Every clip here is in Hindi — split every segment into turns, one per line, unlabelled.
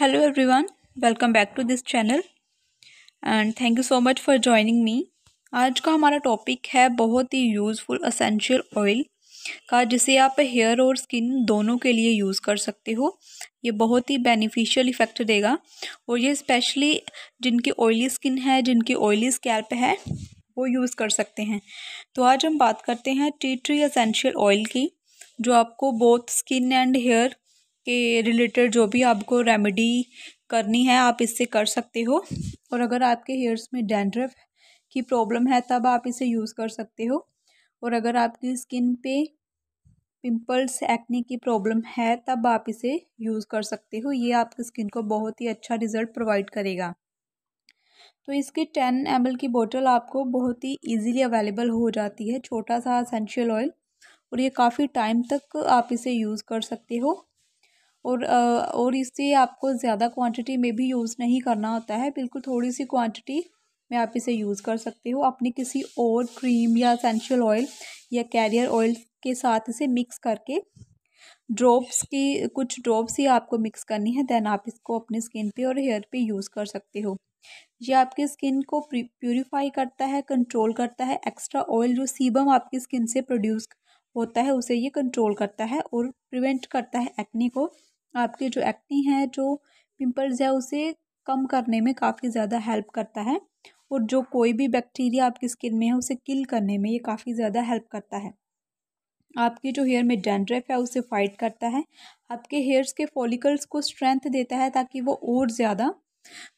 hello everyone welcome back to this channel and thank you so much for joining me आज का हमारा टॉपिक है बहुत ही यूज़फुल असेंशियल ऑयल का जिसे आप हेयर और स्किन दोनों के लिए यूज़ कर सकते हो ये बहुत ही बेनिफिशियल इफ़ेक्ट देगा और ये स्पेशली जिनकी ऑयली स्किन है जिनकी ऑयली स्कैल्प है वो यूज़ कर सकते हैं तो आज हम बात करते हैं टी ट्री असेंशियल ऑयल की जो आपको बोथ स्किन एंड हेयर के रिलेटेड जो भी आपको रेमेडी करनी है आप इससे कर सकते हो और अगर आपके हेयर्स में डेंड्रफ की प्रॉब्लम है तब आप इसे यूज़ कर सकते हो और अगर आपकी स्किन पे पिंपल्स एक्ने की प्रॉब्लम है तब आप इसे यूज़ कर सकते हो ये आपकी स्किन को बहुत ही अच्छा रिज़ल्ट प्रोवाइड करेगा तो इसकी टेन एम की बोतल आपको बहुत ही इजीली अवेलेबल हो जाती है छोटा सा असेंशियल ऑयल और ये काफ़ी टाइम तक आप इसे यूज़ कर सकते हो और और इसे आपको ज़्यादा क्वांटिटी में भी यूज़ नहीं करना होता है बिल्कुल थोड़ी सी क्वांटिटी में आप इसे यूज़ कर सकते हो अपनी किसी और क्रीम या असेंशियल ऑयल या कैरियर ऑयल के साथ इसे मिक्स करके ड्रॉप्स की कुछ ड्रॉप्स ही आपको मिक्स करनी है देन आप इसको अपनी स्किन पे और हेयर पे यूज़ कर सकते हो ये आपकी स्किन को प्यूरीफाई करता है कंट्रोल करता है एक्स्ट्रा ऑयल जो सीबम आपकी स्किन से प्रोड्यूस होता है उसे ये कंट्रोल करता है और प्रिवेंट करता है एक्ने को आपकी जो एक्टिंग है जो पिंपल्स है उसे कम करने में काफ़ी ज़्यादा हेल्प करता है और जो कोई भी बैक्टीरिया आपकी स्किन में है उसे किल करने में ये काफ़ी ज़्यादा हेल्प करता है आपके जो हेयर में डेंड्रेफ है उसे फाइट करता है आपके हेयर्स के फॉलिकल्स को स्ट्रेंथ देता है ताकि वो और ज़्यादा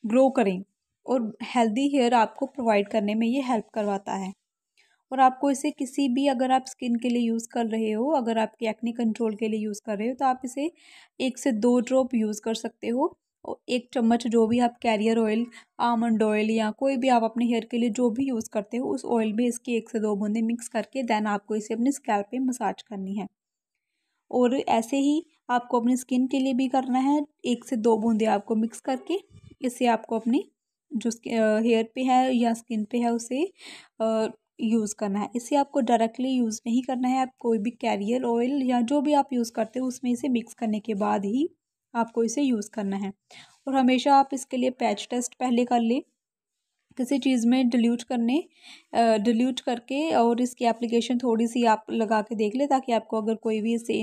ग्रो करें और हेल्दी हेयर आपको प्रोवाइड करने में ये हेल्प करवाता है और आपको इसे किसी भी अगर आप स्किन के लिए यूज़ कर रहे हो अगर आपकी एक्ने कंट्रोल के लिए यूज़ कर रहे हो तो आप इसे एक से दो ड्रॉप यूज़ कर सकते हो एक चम्मच जो भी आप कैरियर ऑयल आमंड ऑयल या कोई भी आप अपने हेयर के लिए जो भी यूज़ करते हो उस ऑयल में इसकी एक से दो बूंदें मिक्स करके देन आपको इसे अपने स्कैल पे मसाज करनी है और ऐसे ही आपको अपनी स्किन के लिए भी करना है एक से दो बूंदे आपको मिक्स करके इससे आपको अपनी जो हेयर पे है या स्किन पे है उसे यूज़ करना है इसे आपको डायरेक्टली यूज़ नहीं करना है आप कोई भी कैरियर ऑयल या जो भी आप यूज़ करते हो उसमें इसे मिक्स करने के बाद ही आपको इसे यूज़ करना है और हमेशा आप इसके लिए पैच टेस्ट पहले कर लें किसी चीज़ में डिल्यूट करने डिल्यूट करके और इसकी एप्लीकेशन थोड़ी सी आप लगा के देख लें ताकि आपको अगर कोई भी इससे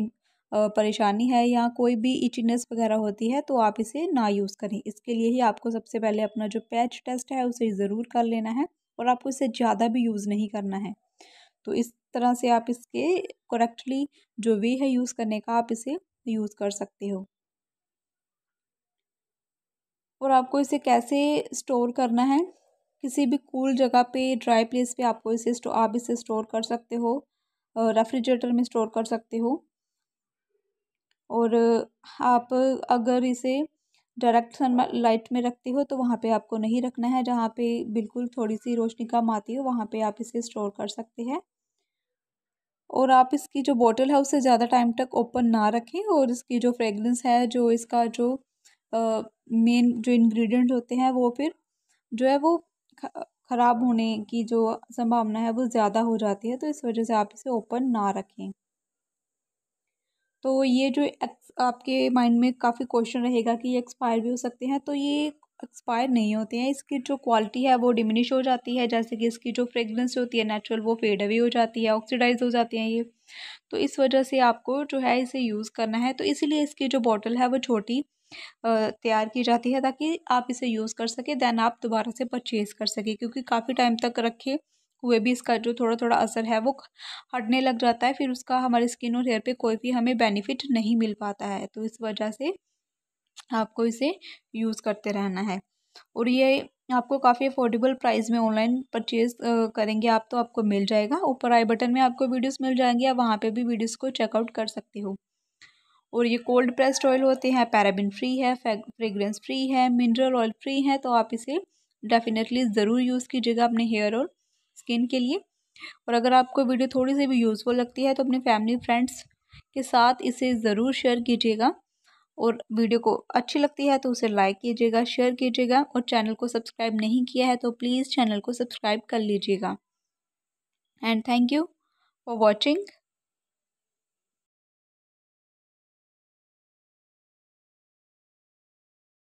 परेशानी है या कोई भी इचिनेस वगैरह होती है तो आप इसे ना यूज़ करें इसके लिए ही आपको सबसे पहले अपना जो पैच टेस्ट है उसे ज़रूर कर लेना है और आपको इसे ज़्यादा भी यूज़ नहीं करना है तो इस तरह से आप इसके करेक्टली जो वे है यूज़ करने का आप इसे यूज़ कर सकते हो और आपको इसे कैसे स्टोर करना है किसी भी कूल जगह पे ड्राई प्लेस पे आपको इसे आप इसे स्टोर कर सकते हो रेफ्रिजरेटर में स्टोर कर सकते हो और आप अगर इसे डायरेक्ट सन लाइट में रखते हो तो वहाँ पे आपको नहीं रखना है जहाँ पे बिल्कुल थोड़ी सी रोशनी कम आती हो वहाँ पे आप इसे स्टोर कर सकते हैं और आप इसकी जो बॉटल है उसे ज़्यादा टाइम तक ओपन ना रखें और इसकी जो फ्रेगरेंस है जो इसका जो मेन जो इंग्रेडिएंट होते हैं वो फिर जो है वो ख़राब होने की जो संभावना है वो ज़्यादा हो जाती है तो इस वजह से आप इसे ओपन ना रखें तो ये जो आपके माइंड में काफ़ी क्वेश्चन रहेगा कि ये एक्सपायर भी हो सकते हैं तो ये एक्सपायर नहीं होते हैं इसकी जो क्वालिटी है वो डिमिनिश हो जाती है जैसे कि इसकी जो फ्रेगरेंस होती है नेचुरल वो फेड अवे हो जाती है ऑक्सीडाइज हो जाती हैं ये तो इस वजह से आपको जो है इसे यूज़ करना है तो इसीलिए इसकी जो बॉटल है वो छोटी तैयार की जाती है ताकि आप इसे यूज़ कर सकें दैन आप दोबारा से परचेज़ कर सकें क्योंकि काफ़ी टाइम तक रखे हुए भी इसका जो थोड़ा थोड़ा असर है वो हटने लग जाता है फिर उसका हमारे स्किन और हेयर पे कोई भी हमें बेनिफिट नहीं मिल पाता है तो इस वजह से आपको इसे यूज़ करते रहना है और ये आपको काफ़ी अफोर्डेबल प्राइस में ऑनलाइन परचेज करेंगे आप तो आपको मिल जाएगा ऊपर आई बटन में आपको वीडियोज़ मिल जाएंगे आप वहाँ पर भी वीडियोज़ को चेकआउट कर सकते हो और ये कोल्ड प्रेस्ड ऑयल होते हैं पैराबिन फ्री है फ्रेग्रेंस फ्री है मिनरल ऑयल फ्री है तो आप इसे डेफिनेटली ज़रूर यूज़ कीजिएगा अपने हेयर और स्किन के लिए और अगर आपको वीडियो थोड़ी सी भी यूज़फुल लगती है तो अपने फैमिली फ्रेंड्स के साथ इसे ज़रूर शेयर कीजिएगा और वीडियो को अच्छी लगती है तो उसे लाइक कीजिएगा शेयर कीजिएगा और चैनल को सब्सक्राइब नहीं किया है तो प्लीज़ चैनल को सब्सक्राइब कर लीजिएगा and thank you for watching